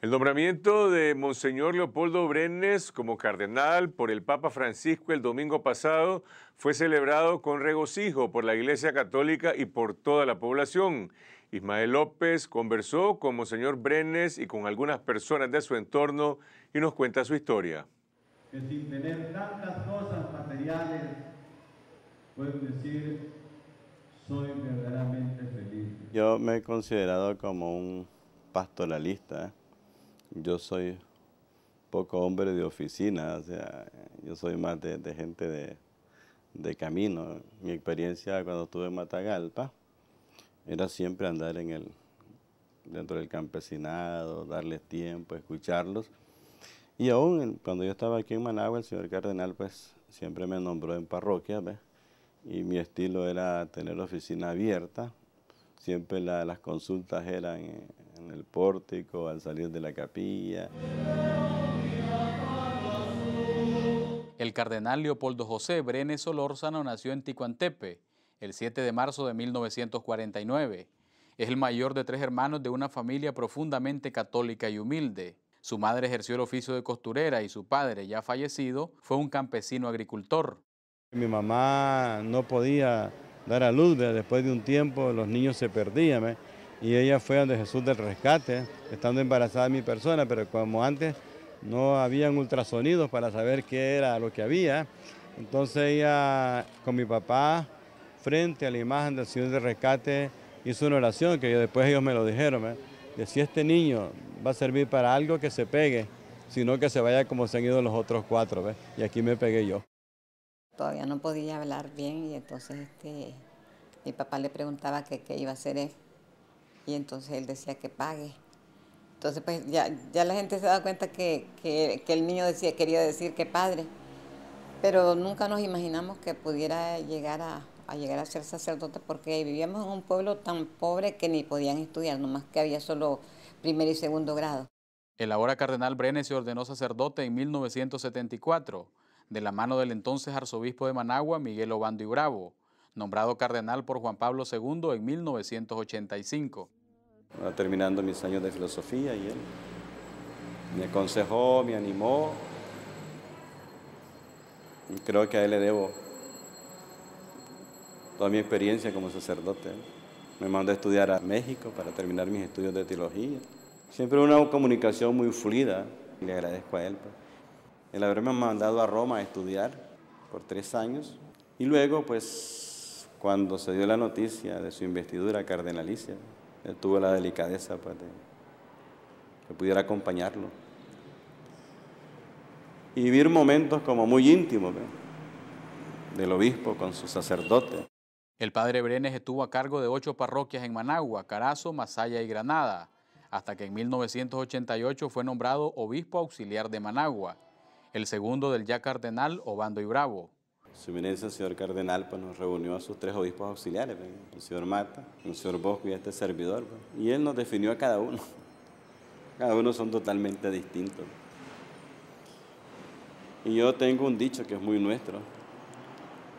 El nombramiento de Monseñor Leopoldo Brenes como cardenal por el Papa Francisco el domingo pasado fue celebrado con regocijo por la Iglesia Católica y por toda la población. Ismael López conversó con Monseñor Brenes y con algunas personas de su entorno y nos cuenta su historia. Que sin tener tantas cosas materiales, pueden decir soy verdaderamente feliz. Yo me he considerado como un pastoralista. ¿eh? Yo soy poco hombre de oficina, o sea, yo soy más de, gente de, camino. Mi experiencia cuando estuve en Matagalpa era siempre andar en el, dentro del campesinado, darles tiempo, escucharlos. Y aún cuando yo estaba aquí en Managua, el señor cardenal pues siempre me nombró en parroquia, ¿ves? y mi estilo era tener oficina abierta. Siempre las consultas eran en, el pórtico, al salir de la capilla. El cardenal Leopoldo José Brenes Olórzano nació en Ticuantepe el 7 de marzo de 1949. Es el mayor de tres hermanos de una familia profundamente católica y humilde. Su madre ejerció el oficio de costurera y su padre, ya fallecido, fue un campesino agricultor. Mi mamá no podía dar a luz, después de un tiempo los niños se perdían y ella fue donde Jesús del Rescate, estando embarazada de mi persona, pero como antes no habían ultrasonidos para saber qué era lo que había, entonces ella con mi papá, frente a la imagen del Señor del Rescate, hizo una oración que después ellos me lo dijeron, de si este niño va a servir para algo que se pegue, sino que se vaya como se han ido los otros cuatro, y aquí me pegué yo todavía no podía hablar bien y entonces este, mi papá le preguntaba qué iba a hacer él y entonces él decía que pague. Entonces pues ya, ya la gente se da cuenta que, el niño decía, quería decir que padre, pero nunca nos imaginamos que pudiera llegar a, llegar a ser sacerdote porque vivíamos en un pueblo tan pobre que ni podían estudiar, nomás que había solo primer y segundo grado. El ahora cardenal Brenes se ordenó sacerdote en 1974 de la mano del entonces arzobispo de Managua, Miguel Obando y Bravo, nombrado cardenal por Juan Pablo II en 1985. Terminando mis años de filosofía y él me aconsejó, me animó. Y creo que a él le debo toda mi experiencia como sacerdote. Me mandó a estudiar a México para terminar mis estudios de teología. Siempre una comunicación muy fluida. Le agradezco a él. Pues el haberme mandado a Roma a estudiar por tres años. Y luego, pues, cuando se dio la noticia de su investidura cardenalicia, él tuvo la delicadeza para pues, que pudiera acompañarlo. Y vivir momentos como muy íntimos pues, del obispo con su sacerdote. El padre Brenes estuvo a cargo de ocho parroquias en Managua, Carazo, Masaya y Granada, hasta que en 1988 fue nombrado obispo auxiliar de Managua el segundo del ya cardenal Obando y Bravo. Su eminencia, el señor cardenal, pues nos reunió a sus tres obispos auxiliares, pues, el señor Mata, el señor Bosco y este servidor. Pues, y él nos definió a cada uno. Cada uno son totalmente distintos. Y yo tengo un dicho que es muy nuestro.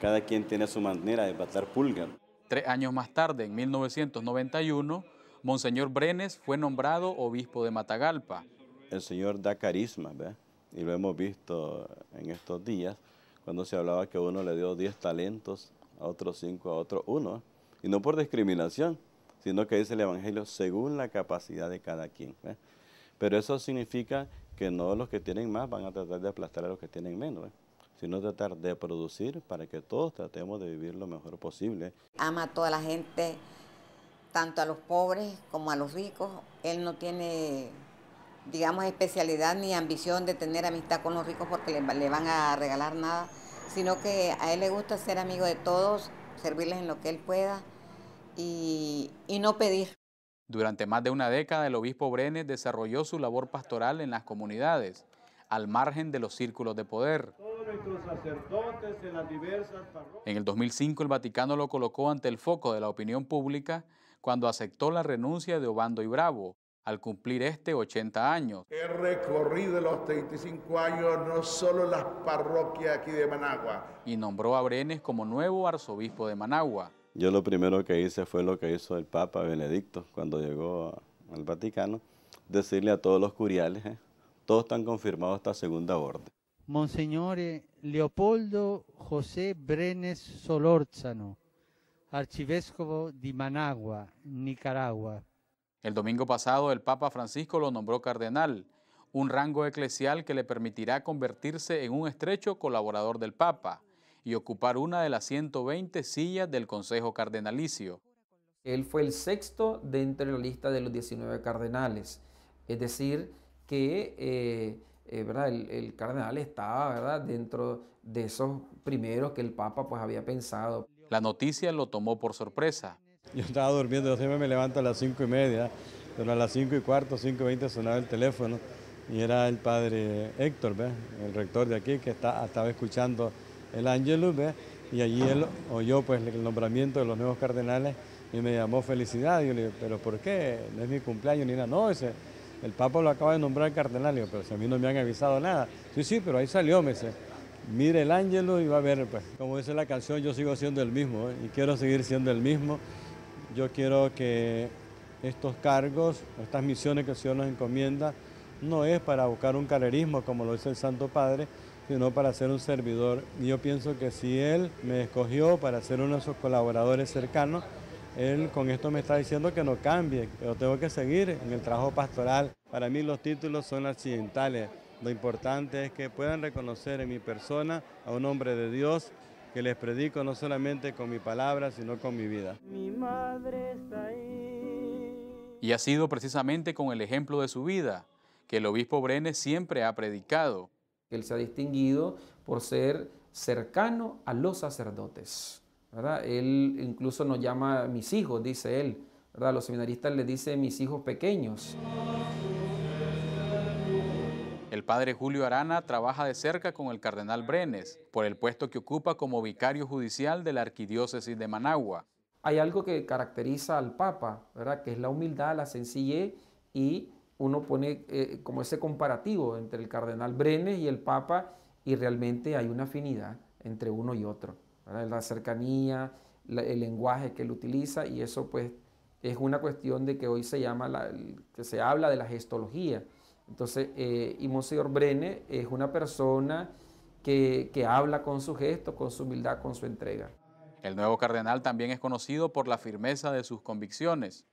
Cada quien tiene su manera de batar pulga. Tres años más tarde, en 1991, Monseñor Brenes fue nombrado obispo de Matagalpa. El Señor da carisma, ¿verdad? y lo hemos visto en estos días, cuando se hablaba que uno le dio 10 talentos, a otro 5, a otro 1, y no por discriminación, sino que dice el Evangelio según la capacidad de cada quien. Pero eso significa que no los que tienen más van a tratar de aplastar a los que tienen menos, sino tratar de producir para que todos tratemos de vivir lo mejor posible. Ama a toda la gente, tanto a los pobres como a los ricos. Él no tiene digamos, especialidad ni ambición de tener amistad con los ricos porque le, van a regalar nada, sino que a él le gusta ser amigo de todos, servirles en lo que él pueda y, y no pedir. Durante más de una década, el obispo Brenes desarrolló su labor pastoral en las comunidades, al margen de los círculos de poder. en el 2005 el Vaticano lo colocó ante el foco de la opinión pública cuando aceptó la renuncia de Obando y Bravo, al cumplir este 80 años. He recorrido los 35 años no solo las parroquias aquí de Managua. Y nombró a Brenes como nuevo arzobispo de Managua. Yo lo primero que hice fue lo que hizo el Papa Benedicto cuando llegó al Vaticano, decirle a todos los curiales, ¿eh? todos están confirmados hasta segunda orden. Monseñor eh, Leopoldo José Brenes Solórzano, arcivescovo de Managua, Nicaragua. El domingo pasado el Papa Francisco lo nombró cardenal, un rango eclesial que le permitirá convertirse en un estrecho colaborador del Papa y ocupar una de las 120 sillas del Consejo Cardenalicio. Él fue el sexto dentro de la lista de los 19 cardenales, es decir, que eh, eh, El, cardenal estaba dentro de esos primeros que el Papa pues, había pensado. La noticia lo tomó por sorpresa, yo estaba durmiendo, yo siempre me levanto a las cinco y media, pero a las cinco y cuarto, cinco y veinte sonaba el teléfono y era el padre Héctor, el rector de aquí, que está, estaba escuchando el Ángelus, y allí él oyó pues, el nombramiento de los nuevos cardenales y me llamó felicidad. yo le dije, ¿pero por qué? No es mi cumpleaños ni nada. No, ese, el Papa lo acaba de nombrar cardenal. pero si a mí no me han avisado nada. Sí, sí, pero ahí salió, me dice. Mire el ángel y va a ver, pues, como dice la canción, yo sigo siendo el mismo ¿eh? y quiero seguir siendo el mismo. Yo quiero que estos cargos, estas misiones que el Señor nos encomienda, no es para buscar un carrerismo como lo dice el Santo Padre, sino para ser un servidor. Y yo pienso que si Él me escogió para ser uno de sus colaboradores cercanos, Él con esto me está diciendo que no cambie, que yo tengo que seguir en el trabajo pastoral. Para mí los títulos son accidentales. Lo importante es que puedan reconocer en mi persona a un hombre de Dios que les predico no solamente con mi palabra, sino con mi vida. Mi madre está ahí. Y ha sido precisamente con el ejemplo de su vida que el obispo Brenes siempre ha predicado. Él se ha distinguido por ser cercano a los sacerdotes. ¿verdad? Él incluso nos llama mis hijos, dice él. ¿verdad? Los seminaristas le dice mis hijos pequeños. El padre Julio Arana trabaja de cerca con el cardenal Brenes por el puesto que ocupa como vicario judicial de la arquidiócesis de Managua. Hay algo que caracteriza al Papa, ¿verdad? que es la humildad, la sencillez y uno pone eh, como ese comparativo entre el cardenal Brenes y el Papa y realmente hay una afinidad entre uno y otro. La cercanía, el lenguaje que él utiliza y eso pues es una cuestión de que hoy se llama, que se habla de la gestología, entonces, eh, y Brene es una persona que, habla con su gesto, con su humildad, con su entrega. El nuevo cardenal también es conocido por la firmeza de sus convicciones.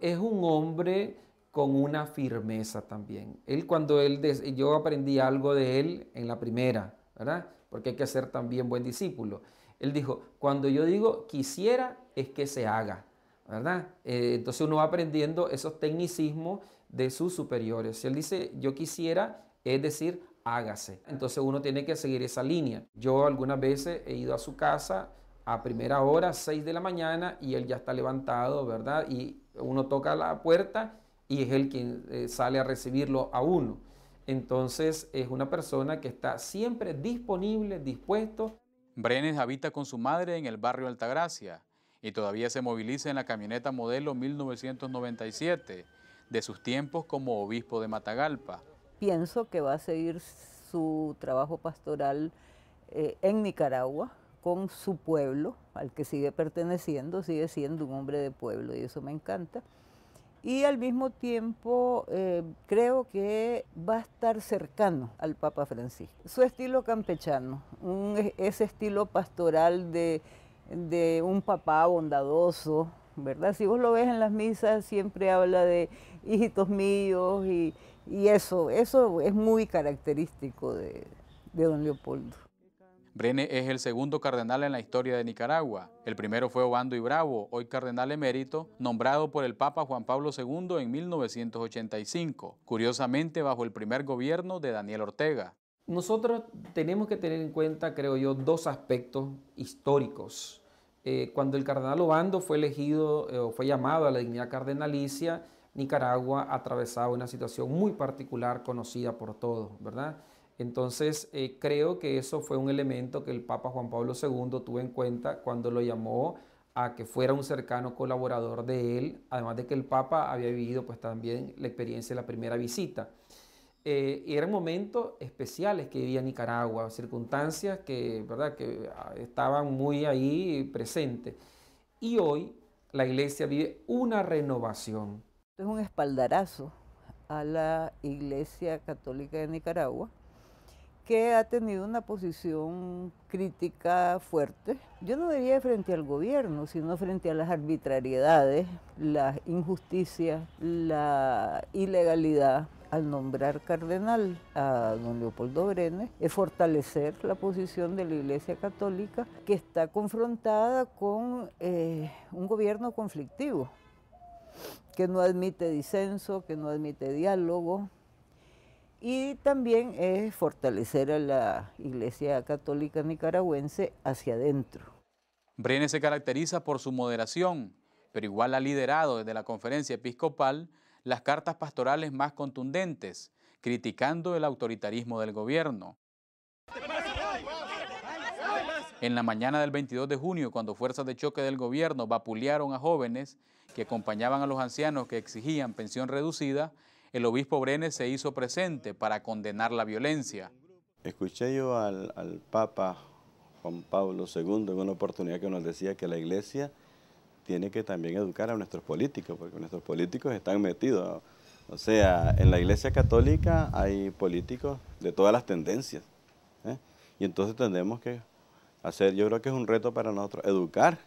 Es un hombre con una firmeza también. Él cuando él, yo aprendí algo de él en la primera, ¿verdad? Porque hay que ser también buen discípulo. Él dijo, cuando yo digo quisiera, es que se haga, ¿verdad? Eh, entonces uno va aprendiendo esos tecnicismos de sus superiores. Si él dice, yo quisiera, es decir, hágase. Entonces uno tiene que seguir esa línea. Yo algunas veces he ido a su casa a primera hora, 6 de la mañana, y él ya está levantado, ¿verdad? Y uno toca la puerta y es él quien eh, sale a recibirlo a uno. Entonces es una persona que está siempre disponible, dispuesto. Brenes habita con su madre en el barrio Altagracia y todavía se moviliza en la camioneta modelo 1997 de sus tiempos como obispo de Matagalpa. Pienso que va a seguir su trabajo pastoral eh, en Nicaragua con su pueblo, al que sigue perteneciendo, sigue siendo un hombre de pueblo y eso me encanta. Y al mismo tiempo eh, creo que va a estar cercano al Papa Francisco. Su estilo campechano, un, ese estilo pastoral de, de un papá bondadoso, ¿verdad? Si vos lo ves en las misas, siempre habla de hijitos míos y, eso, eso es muy característico de, de don Leopoldo. Brene es el segundo cardenal en la historia de Nicaragua. El primero fue Obando y Bravo, hoy cardenal emérito, nombrado por el Papa Juan Pablo II en 1985, curiosamente bajo el primer gobierno de Daniel Ortega. Nosotros tenemos que tener en cuenta, creo yo, dos aspectos históricos eh, cuando el cardenal Obando fue elegido eh, o fue llamado a la dignidad cardenalicia, Nicaragua atravesaba una situación muy particular conocida por todos, ¿verdad? Entonces, eh, creo que eso fue un elemento que el Papa Juan Pablo II tuvo en cuenta cuando lo llamó a que fuera un cercano colaborador de él, además de que el Papa había vivido pues también la experiencia de la primera visita. Eh, eran momentos especiales que vivía Nicaragua, circunstancias que, ¿verdad? que ah, estaban muy ahí presentes. Y hoy la iglesia vive una renovación. Es un espaldarazo a la Iglesia Católica de Nicaragua, que ha tenido una posición crítica fuerte. Yo no diría frente al gobierno, sino frente a las arbitrariedades, las injusticias, la ilegalidad al nombrar cardenal a don Leopoldo Brenes es fortalecer la posición de la Iglesia Católica que está confrontada con eh, un gobierno conflictivo, que no admite disenso, que no admite diálogo, y también es fortalecer a la Iglesia Católica Nicaragüense hacia adentro. Brenes se caracteriza por su moderación, pero igual ha liderado desde la conferencia episcopal las cartas pastorales más contundentes, criticando el autoritarismo del gobierno. En la mañana del 22 de junio, cuando fuerzas de choque del gobierno vapulearon a jóvenes que acompañaban a los ancianos que exigían pensión reducida, el obispo Brenes se hizo presente para condenar la violencia. Escuché yo al, al Papa Juan Pablo II en una oportunidad que nos decía que la iglesia tiene que también educar a nuestros políticos, porque nuestros políticos están metidos. O sea, en la Iglesia Católica hay políticos de todas las tendencias. ¿eh? Y entonces tenemos que hacer, yo creo que es un reto para nosotros, educar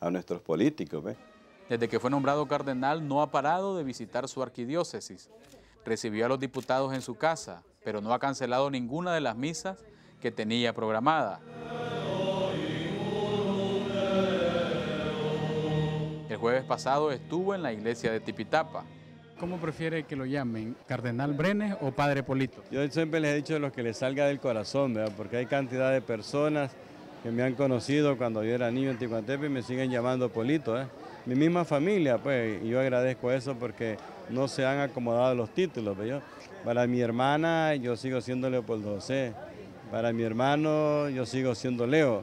a nuestros políticos. Desde que fue nombrado cardenal no ha parado de visitar su arquidiócesis. Recibió a los diputados en su casa, pero no ha cancelado ninguna de las misas que tenía programada. jueves pasado estuvo en la iglesia de Tipitapa. ¿Cómo prefiere que lo llamen? ¿Cardenal Brenes o Padre Polito? Yo siempre les he dicho lo que les salga del corazón, porque hay cantidad de personas que me han conocido cuando yo era niño en Ticuantepe y me siguen llamando Polito. ¿eh? Mi misma familia, pues, y yo agradezco eso porque no se han acomodado los títulos. Para mi hermana yo sigo siendo Leopoldo José, para mi hermano yo sigo siendo Leo,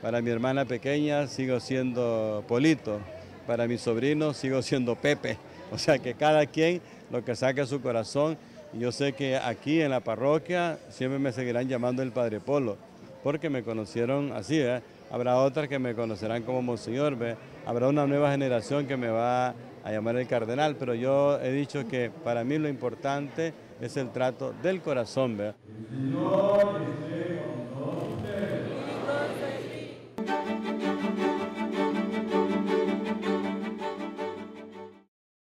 para mi hermana pequeña sigo siendo Polito para mi sobrino sigo siendo Pepe. O sea que cada quien lo que saque su corazón. Yo sé que aquí en la parroquia siempre me seguirán llamando el Padre Polo, porque me conocieron así. ¿eh? Habrá otras que me conocerán como Monseñor, habrá una nueva generación que me va a llamar el cardenal, pero yo he dicho que para mí lo importante es el trato del corazón.